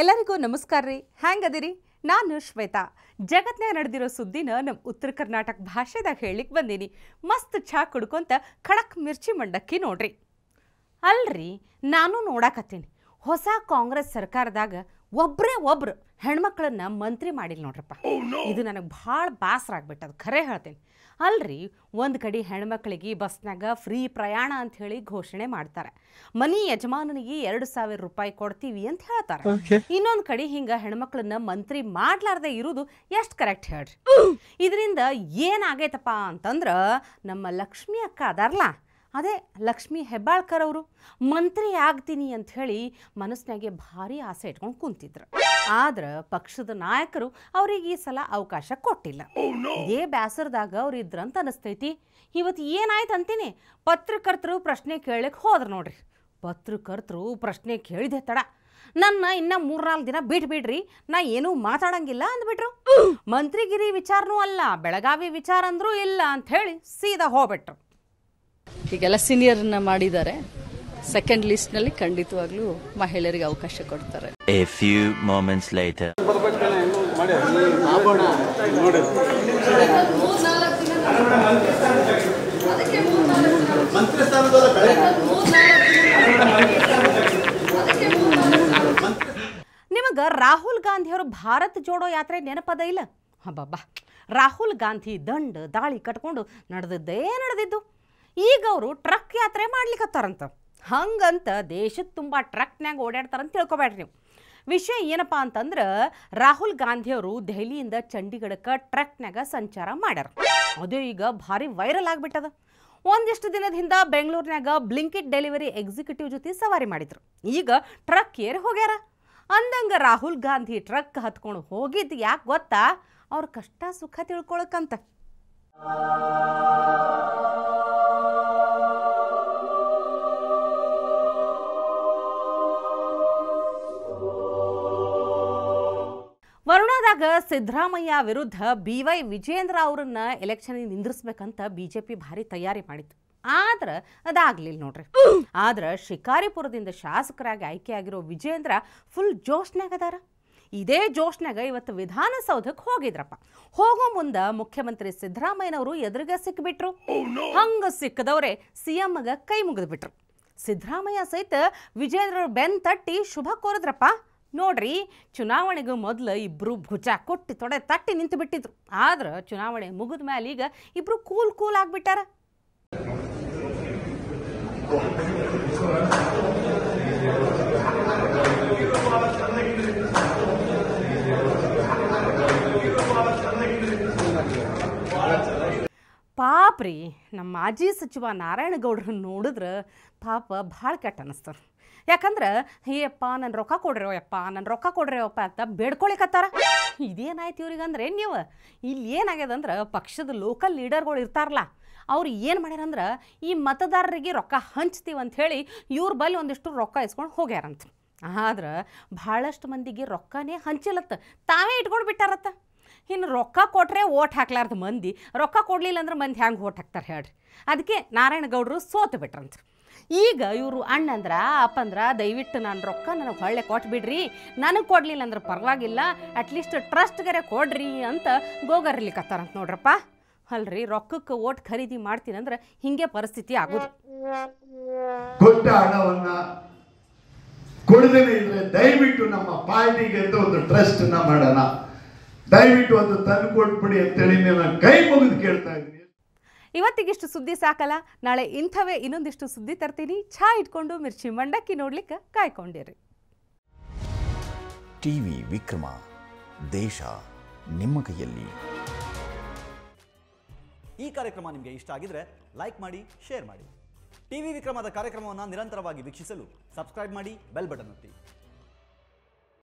ಎಲ್ಲರಿಗೂ ನಮಸ್ಕಾರ ರೀ ಹ್ಯಾಂಗದಿರಿ ನಾನು ಶ್ವೇತಾ ಜಗತ್ನಾಗ ನಡೆದಿರೋ ಸುದ್ದಿನ ನಮ್ಮ ಉತ್ತರ ಕರ್ನಾಟಕ ಭಾಷೆದಾಗ ಹೇಳಲಿಕ್ಕೆ ಬಂದೀನಿ ಮಸ್ತ್ ಛಾ ಕುಡ್ಕೊಂತ ಖಡಕ್ ಮಿರ್ಚಿ ಮಂಡಕ್ಕಿ ನೋಡ್ರಿ ಅಲ್ರಿ ನಾನು ನೋಡಾಕತ್ತೀನಿ ಹೊಸ ಕಾಂಗ್ರೆಸ್ ಸರ್ಕಾರದಾಗ ಒಬ್ಬರೇ ಒಬ್ರು ಹೆಣ್ಮಕ್ಳನ್ನ ಮಂತ್ರಿ ಮಾಡಿಲ್ಲ ನೋಡ್ರಪ್ಪ oh, ಇದು ನನಗೆ ಭಾಳ ಬಾಸರ ಆಗ್ಬಿಟ್ಟದ ಖರೆ ಹೇಳ್ತೀನಿ ಅಲ್ರಿ ಒಂದು ಕಡೆ ಹೆಣ್ಮಕ್ಳಿಗೆ ಬಸ್ನಾಗ ಫ್ರೀ ಪ್ರಯಾಣ ಅಂತ ಹೇಳಿ ಘೋಷಣೆ ಮಾಡ್ತಾರೆ ಮನಿ ಯಜಮಾನನಿಗೆ ಎರಡು ಸಾವಿರ ರೂಪಾಯಿ ಕೊಡ್ತೀವಿ ಅಂತ ಹೇಳ್ತಾರೆ ಇನ್ನೊಂದು ಕಡೆ ಹಿಂಗ ಹೆಣ್ಮಕ್ಳನ್ನ ಮಂತ್ರಿ ಮಾಡ್ಲಾರ್ದೆ ಇರುವುದು ಎಷ್ಟು ಕರೆಕ್ಟ್ ಹೇಳ್ರಿ ಇದರಿಂದ ಏನಾಗೈತಪ್ಪ ಅಂತಂದ್ರ ನಮ್ಮ ಲಕ್ಷ್ಮಿ ಅಕ್ಕ ಅದಾರಲ್ಲ ಅದೇ ಲಕ್ಷ್ಮಿ ಹೆಬ್ಬಾಳ್ಕರ್ ಅವರು ಮಂತ್ರಿ ಆಗ್ತೀನಿ ಹೇಳಿ ಮನಸ್ಸಿನಾಗೆ ಭಾರಿ ಆಸೆ ಇಟ್ಕೊಂಡು ಕುಂತಿದ್ರು ಆದ್ರೆ ಪಕ್ಷದ ನಾಯಕರು ಅವ್ರಿಗೆ ಈ ಸಲ ಅವಕಾಶ ಕೊಟ್ಟಿಲ್ಲ oh, ಇದೇ ಬ್ಯಾಸರದಾಗ ಅವ್ರು ಇದ್ರಂತ ಅನಿಸ್ತೈತಿ ಇವತ್ತು ಏನಾಯ್ತು ಅಂತೀನಿ ಪತ್ರಕರ್ತರು ಪ್ರಶ್ನೆ ಕೇಳಕ್ಕೆ ಹೋದ್ರು ನೋಡ್ರಿ ಪತ್ರಕರ್ತರು ಪ್ರಶ್ನೆ ಕೇಳಿದೆ ತಡ ನನ್ನ ಇನ್ನ ಮೂರ್ನಾಲ್ಕು ದಿನ ಬಿಡ್ಬಿಡ್ರಿ ನಾ ಏನೂ ಮಾತಾಡಂಗಿಲ್ಲ ಅಂದ್ಬಿಟ್ರು oh. ಮಂತ್ರಿಗಿರಿ ವಿಚಾರನೂ ಅಲ್ಲ ಬೆಳಗಾವಿ ವಿಚಾರ ಅಂದ್ರೂ ಇಲ್ಲ ಅಂತ ಹೇಳಿ ಸೀದಾ ಹೋಗ್ಬಿಟ್ರು ಹೀಗೆಲ್ಲ ಸೀನಿಯರ್ನ ಮಾಡಿದ್ದಾರೆ ಸೆಕೆಂಡ್ ಲಿಸ್ಟ್ ನಲ್ಲಿ ಖಂಡಿತವಾಗ್ಲೂ ಮಹಿಳೆಯರಿಗೆ ಅವಕಾಶ ಕೊಡ್ತಾರೆ ನಿಮಗ ರಾಹುಲ್ ಗಾಂಧಿಯವರು ಭಾರತ್ ಜೋಡೋ ಯಾತ್ರೆ ನೆನಪದ ಇಲ್ಲ ಹಬ್ಬಾ ರಾಹುಲ್ ಗಾಂಧಿ ದಂಡ ದಾಳಿ ಕಟ್ಕೊಂಡು ನಡೆದದ್ದೇ ನಡೆದಿದ್ದು ಈಗ ಅವರು ಟ್ರಕ್ ಯಾತ್ರೆ ಮಾಡ್ಲಿಕ್ಕತ್ತಾರಂತ ಹಂಗಂತ ದೇಶದ ತುಂಬ ಟ್ರಕ್ನಾಗ ಓಡಾಡ್ತಾರಂತ ತಿಳ್ಕೊಬೇಡ್ರಿ ನೀವು ವಿಷಯ ಏನಪ್ಪ ಅಂತಂದ್ರೆ ರಾಹುಲ್ ಗಾಂಧಿ ಅವರು ದೆಹಲಿಯಿಂದ ಚಂಡೀಗಢಕ್ಕೆ ಟ್ರಕ್ನಾಗ ಸಂಚಾರ ಮಾಡ್ಯಾರ ಅದೇ ಈಗ ಭಾರಿ ವೈರಲ್ ಆಗಿಬಿಟ್ಟದ ಒಂದಿಷ್ಟು ದಿನದಿಂದ ಹಿಂದ ಬೆಂಗಳೂರಿನಾಗ ಬ್ಲಿಂಕಿಟ್ ಡೆಲಿವರಿ ಎಕ್ಸಿಕ್ಯೂಟಿವ್ ಜೊತೆ ಸವಾರಿ ಮಾಡಿದ್ರು ಈಗ ಟ್ರಕ್ ಏರಿ ಹೋಗ್ಯಾರ ಅಂದಂಗ ರಾಹುಲ್ ಗಾಂಧಿ ಟ್ರಕ್ ಹತ್ಕೊಂಡು ಹೋಗಿದ್ದು ಯಾಕೆ ಗೊತ್ತಾ ಅವ್ರ ಕಷ್ಟ ಸುಖ ತಿಳ್ಕೊಳಕಂತ ಆಗ ಸಿದ್ದರಾಮಯ್ಯ ವಿರುದ್ಧ ಬಿ ವೈ ವಿಜೇಂದ್ರ ಅವರನ್ನ ಎಲೆಕ್ಷನ್ ನಿಂದ್ರಿಸ್ಬೇಕಂತ ಬಿಜೆಪಿ ಭಾರಿ ತಯಾರಿ ಮಾಡಿತ್ತು ಆದ್ರೆ ಅದಾಗ್ಲಿಲ್ಲ ನೋಡ್ರಿ ಆದ್ರ ಶಿಕಾರಿಪುರದಿಂದ ಶಾಸಕರಾಗಿ ಆಯ್ಕೆಯಾಗಿರೋ ವಿಜೇಂದ್ರ ಫುಲ್ ಜೋಶ್ನಾಗ ಅದಾರ ಇದೇ ಜೋಶ್ನಾಗ ಇವತ್ತು ವಿಧಾನಸೌಧಕ್ಕೆ ಹೋಗಿದ್ರಪ್ಪ ಹೋಗೋ ಮುಂದ ಮುಖ್ಯಮಂತ್ರಿ ಸಿದ್ದರಾಮಯ್ಯನವರು ಎದುರುಗ ಸಿಕ್ಬಿಟ್ರು oh, ಹಂಗ ಸಿಕ್ಕದವ್ರೆ ಸಿಎಂಗ ಕೈ ಮುಗಿದ್ಬಿಟ್ರು ಸಿದ್ದರಾಮಯ್ಯ ಸಹಿತ ವಿಜೇಂದ್ರ ಬೆನ್ ತಟ್ಟಿ ಶುಭ ಕೋರಿದ್ರಪ್ಪ ನೋಡ್ರಿ ಚುನಾವಣೆಗೂ ಮೊದಲು ಇಬ್ಬರು ಭುಜ ಕೊಟ್ಟು ತೊಡೆ ತಟ್ಟಿ ನಿಂತು ಬಿಟ್ಟಿದ್ರು ಆದ್ರೆ ಚುನಾವಣೆ ಮುಗಿದ ಮೇಲೆ ಈಗ ಇಬ್ರು ಕೂಲ್ ಕೂಲ್ ಆಗ್ಬಿಟ್ಟಾರ ಪಾಪ್ರಿ ನಮ್ಮ ಮಾಜಿ ಸಚಿವ ನಾರಾಯಣಗೌಡ್ರನ್ನ ನೋಡಿದ್ರೆ ಪಾಪ ಭಾಳ ಕೆಟ್ಟ ಅನ್ನಿಸ್ತಾರೆ ಯಾಕಂದ್ರೆ ಹೇ ಅಪ್ಪ ನನ್ನ ರೊಕ್ಕ ಕೊಡ್ರಿ ಯಪ್ಪ ನನ್ನ ರೊಕ್ಕ ಅಪ್ಪ ಅಂತ ಬೇಡ್ಕೊಳಿಕತ್ತಾರ ಇದೇನಾಯ್ತು ಇವ್ರಿಗೆ ಅಂದ್ರೆ ನೀವು ಇಲ್ಲಿ ಏನಾಗ್ಯದ ಅಂದ್ರೆ ಪಕ್ಷದ ಲೋಕಲ್ ಲೀಡರ್ಗಳು ಇರ್ತಾರಲ್ಲ ಅವ್ರು ಏನು ಮಾಡ್ಯಾರಂದ್ರೆ ಈ ಮತದಾರರಿಗೆ ರೊಕ್ಕ ಹಂಚ್ತೀವಿ ಅಂತ ಹೇಳಿ ಇವ್ರ ಬಲ್ಲಿ ಒಂದಿಷ್ಟು ರೊಕ್ಕ ಇಸ್ಕೊಂಡು ಹೋಗ್ಯಾರಂತ ಆದ್ರೆ ಭಾಳಷ್ಟು ಮಂದಿಗೆ ರೊಕ್ಕನೇ ಹಂಚಿಲತ್ತ ತಾವೇ ಇಟ್ಕೊಂಡು ಬಿಟ್ಟಾರತ್ತ ಇನ್ನು ರೊಕ್ಕ ಕೊಟ್ಟರೆ ಓಟ್ ಹಾಕ್ಲಾರ್ದು ಮಂದಿ ರೊಕ್ಕ ಕೊಡಲಿಲ್ಲ ಅಂದ್ರೆ ಮಂದಿ ಹ್ಯಾಂಗೆ ಓಟ್ ಹಾಕ್ತಾರೆ ಹೇಳ್ರಿ ಅದಕ್ಕೆ ನಾರಾಯಣಗೌಡರು ಸೋತು ಬಿಟ್ರಂತ ಈಗ ಇವರು ಅಣ್ಣಂದ್ರ ಅಪ್ಪಂದ್ರ ದಯವಿಟ್ಟು ನಾನು ರೊಕ್ಕ ನನಗೆ ಹೊಳ್ಳೆ ಕೊಟ್ಬಿಡ್ರಿ ನನಗೆ ಕೊಡಲಿಲ್ಲ ಅಂದ್ರೆ ಪರವಾಗಿಲ್ಲ ಅಟ್ಲೀಸ್ಟ್ ಟ್ರಸ್ಟ್ಗರೆ ಕೊಡ್ರಿ ಅಂತ ಗೋಗರ್ಲಿಕ್ಕತ್ತಾರಂತ ನೋಡ್ರಪ್ಪ ಅಲ್ರಿ ರೊಕ್ಕಕ್ಕೆ ಓಟ್ ಖರೀದಿ ಮಾಡ್ತೀನಿ ಅಂದ್ರೆ ಹಿಂಗೆ ಪರಿಸ್ಥಿತಿ ಆಗುದು ಕೊಟ್ಟ ಹಣವನ್ನ ಕೊಡದೇ ಇದ್ರೆ ದಯವಿಟ್ಟು ನಮ್ಮ ಪಾರ್ಟಿಗೆ ಒಂದು ಟ್ರಸ್ಟ್ ಮಾಡೋಣ ದಯವಿಟ್ಟು ಅದು ತಂದು ಕೊಟ್ಬಿಡಿ ಅಂತೇಳಿ ನಾನು ಕೈ ಮುಗಿದು ಕೇಳ್ತಾ ಇದ್ದೀನಿ ಇವತ್ತಿಗಿಷ್ಟು ಸುದ್ದಿ ಸಾಕಲ್ಲ ನಾಳೆ ಇಂಥವೇ ಇನ್ನೊಂದಿಷ್ಟು ಸುದ್ದಿ ತರ್ತೀನಿ ಛಾ ಇಟ್ಕೊಂಡು ಮಿರ್ಚಿ ಮಂಡಕ್ಕಿ ನೋಡ್ಲಿಕ್ಕೆ ಕಾಯ್ಕೊಂಡಿರಿ ಟಿವಿ ವಿಕ್ರಮ ದೇಶ ನಿಮ್ಮ ಕೈಯಲ್ಲಿ ಈ ಕಾರ್ಯಕ್ರಮ ನಿಮಗೆ ಇಷ್ಟ ಆಗಿದ್ರೆ ಲೈಕ್ ಮಾಡಿ ಶೇರ್ ಮಾಡಿ ಟಿವಿ ವಿಕ್ರಮದ ಕಾರ್ಯಕ್ರಮವನ್ನು ನಿರಂತರವಾಗಿ ವೀಕ್ಷಿಸಲು ಸಬ್ಸ್ಕ್ರೈಬ್ ಮಾಡಿ ಬೆಲ್ ಬಟನ್ ಒತ್ತಿ